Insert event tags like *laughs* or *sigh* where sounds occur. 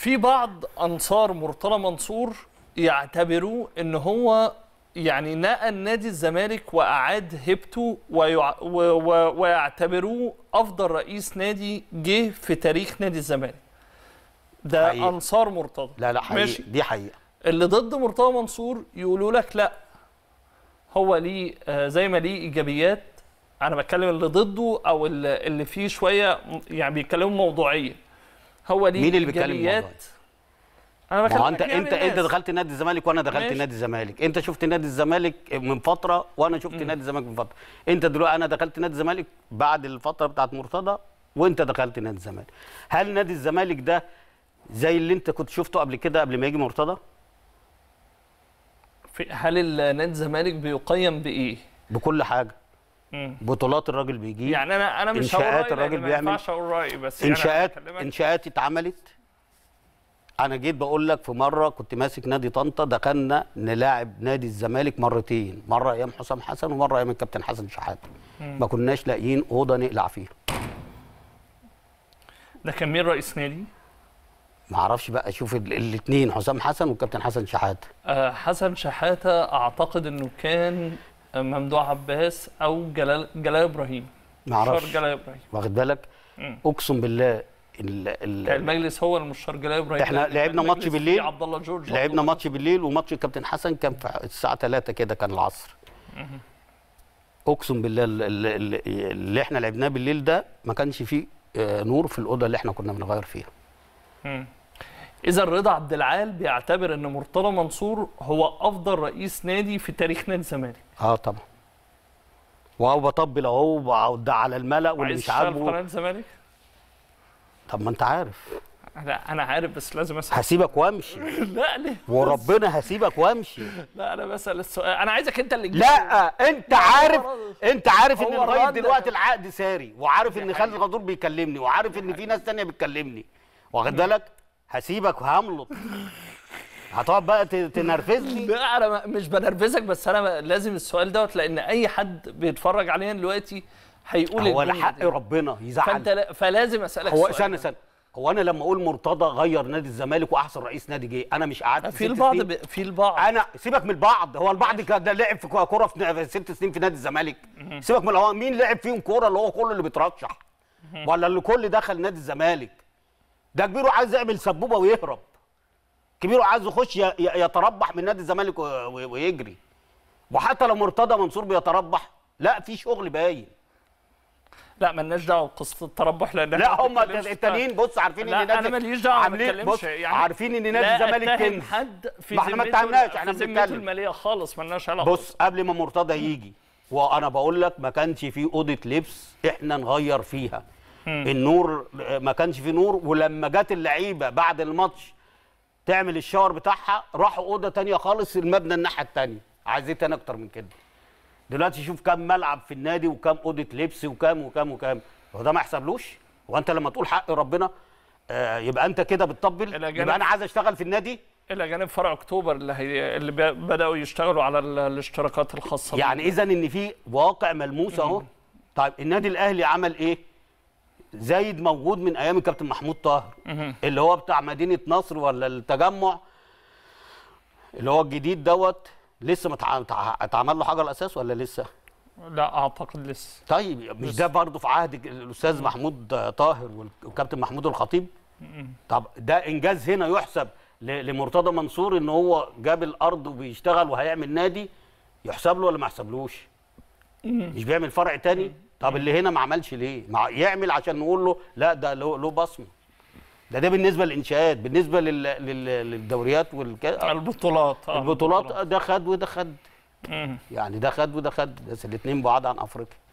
في بعض انصار مرتضى منصور يعتبروه ان هو يعني نقى نادي الزمالك واعاد هيبته ويع... و... و... ويعتبروه افضل رئيس نادي جه في تاريخ نادي الزمالك ده حقيقة. انصار مرتضى لا لا حقيقة. ماشي. دي حقيقه اللي ضد مرتضى منصور يقولوا لك لا هو ليه آه، زي ما ليه ايجابيات انا بتكلم اللي ضده او اللي فيه شويه يعني بيتكلموا موضوعيه هو ليه مين اللي بيتكلم انا ما هو انت انت انت دخلت نادي الزمالك وانا دخلت نادي الزمالك انت شفت نادي الزمالك من فتره وانا شفت نادي الزمالك من فتره انت دلوقتي انا دخلت نادي الزمالك بعد الفتره بتاعت مرتضى وانت دخلت نادي الزمالك هل نادي الزمالك ده زي اللي انت كنت شفته قبل كده قبل ما يجي مرتضى هل نادي الزمالك بيقيم بايه بكل حاجه بطولات الراجل بيجيب يعني انا انا مش انشاءات الراجل يعني ما بيعمل اقول رايي بس يعني انشاءات يعني انشاءات اتعملت انا جيت بقول لك في مره كنت ماسك نادي طنطا دخلنا نلاعب نادي الزمالك مرتين مره ايام حسام حسن ومره ايام الكابتن حسن شحاته ما كناش لاقيين اوضه نقلع فيها ده كان مين رئيس نادي ما اعرفش بقى اشوف الاثنين حسام حسن والكابتن حسن شحاته أه حسن شحاته اعتقد انه كان ممدوح عباس او جلال جلال ابراهيم معرفش جلال ابراهيم واخد بالك اقسم بالله الـ الـ يعني المجلس هو المشار جلال ابراهيم احنا يعني لعبنا ماتش بالليل عبد الله جورج لعبنا ماتش بالليل وماتش الكابتن حسن كان في الساعه 3 كده كان العصر اقسم بالله اللي احنا لعبناه بالليل ده ما كانش فيه آه، نور في الاوضه اللي احنا كنا بنغير فيها إذا رضا عبد العال بيعتبر إن مرتضى منصور هو أفضل رئيس نادي في تاريخ نادي الزمالك. أه طبعًا. وهو بطبل أهو وأودع على الملأ واللي مش عاجبه. عايز تشتغل في قناة الزمالك؟ طب ما أنت عارف. لا انا عارف بس لازم اسال هسيبك وامشي *laughs* لا ليه وربنا هسيبك وامشي لا انا بسال السؤال انا عايزك انت اللي لا انت عارف انت عارف ان لغايه دلوقتي العقد ساري وعارف ان خالد غدور بيكلمني وعارف ان في ناس تانية بتكلمني واخد بالك هسيبك وهملط هتقعد بقى تنرفزني لا انا مش بنرفزك بس انا لازم السؤال دوت لان اي حد بيتفرج علينا دلوقتي هيقول هو لحق ربنا يزعل فانت ل... فلازم اسالك هو سنه سنه هو انا لما اقول مرتضى غير نادي الزمالك واحسن رئيس نادي جه انا مش قعدت في البعض ب... في البعض انا سيبك من البعض هو البعض كان لعب في كوره في ست سنين في نادي الزمالك سيبك من مين لعب فيهم كوره اللي هو كله اللي بيترشح ولا اللي كل دخل نادي الزمالك ده كبيره عايز يعمل سبوبه ويهرب كبيره عايز يخش يتربح من نادي الزمالك ويجري وحتى لو مرتضى منصور بيتربح لا في شغل باين لا مالناش دعوه بقصه التربح لان لا هم التانيين بص عارفين ان نادي انا ماليش دعوه ما بتكلمش يعني عارفين ان نادي الزمالك كنز حد في ما احنا ما اتعملناش احنا بنتكلم الماليه خالص مالناش علاقه بص قبل ما مرتضى يجي وانا بقول لك ما كانش في اوضه لبس احنا نغير فيها النور ما كانش فيه نور ولما جت اللعيبه بعد الماتش تعمل الشاور بتاعها راحوا اوضه ثانيه خالص المبنى الناحيه الثانيه عايز ايه اكتر من كده دلوقتي شوف كام ملعب في النادي وكام اوضه لبس وكام وكام وكام هو ده ما يحسبلوش هو انت لما تقول حق ربنا آه يبقى انت كده بتطبل يبقى انا عايز اشتغل في النادي الى جانب فرع اكتوبر اللي هي اللي بداوا يشتغلوا على الاشتراكات الخاصه يعني اذا ان في واقع ملموس اهو طيب النادي الاهلي عمل ايه زايد موجود من ايام الكابتن محمود طاهر اللي هو بتاع مدينه نصر ولا التجمع اللي هو الجديد دوت لسه ما اتعمل له حجر الاساس ولا لسه؟ لا اعتقد لسه طيب مش ده برضه في عهد الاستاذ محمود طاهر والكابتن محمود الخطيب؟ طب ده انجاز هنا يحسب لمرتضى منصور ان هو جاب الارض وبيشتغل وهيعمل نادي يحسب له ولا ما يحسبلوش؟ مش بيعمل فرع تاني؟ طب اللي هنا ما عملش ليه؟ ما يعمل عشان نقول له لا ده له بصمه ده ده بالنسبه للانشاءات بالنسبه لل... لل... للدوريات والك... آه، البطولات البطولات ده خد وده خد يعني ده خد وده خد بس الاثنين بعاد عن افريقيا